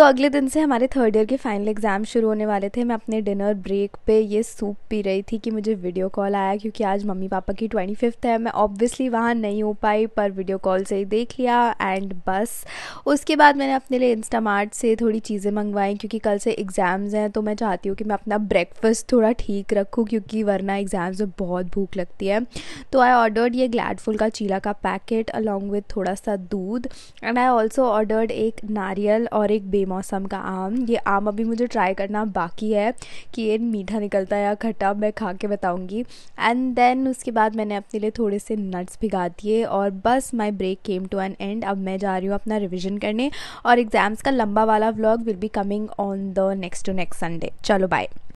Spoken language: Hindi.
तो अगले दिन से हमारे थर्ड ईयर के फाइनल एग्ज़ाम शुरू होने वाले थे मैं अपने डिनर ब्रेक पे ये सूप पी रही थी कि मुझे वीडियो कॉल आया क्योंकि आज मम्मी पापा की ट्वेंटी फिफ्थ है मैं ऑब्वियसली वहाँ नहीं हो पाई पर वीडियो कॉल से ही देख लिया एंड बस उसके बाद मैंने अपने लिए इंस्टामार्ट से थोड़ी चीज़ें मंगवाई क्योंकि कल से एग्ज़ाम्स हैं तो मैं चाहती हूँ कि मैं अपना ब्रेकफास्ट थोड़ा ठीक रखूँ क्योंकि वरना एग्ज़ाम्स में बहुत भूख लगती है तो आई ऑर्डर्ड ये ग्लैडफुल का चीला का पैकेट अलॉन्ग विथ थोड़ा सा दूध एंड आई ऑल्सो ऑर्डर्ड एक नारियल और एक बेम मौसम का आम ये आम अभी मुझे ट्राई करना बाकी है कि ये मीठा निकलता है या खट्टा मैं खा के बताऊँगी एंड देन उसके बाद मैंने अपने लिए थोड़े से नट्स भिगा दिए और बस my break came to an end अब मैं जा रही हूँ अपना रिविजन करने और एग्ज़ाम्स का लंबा वाला vlog will be coming on the next to next Sunday चलो बाय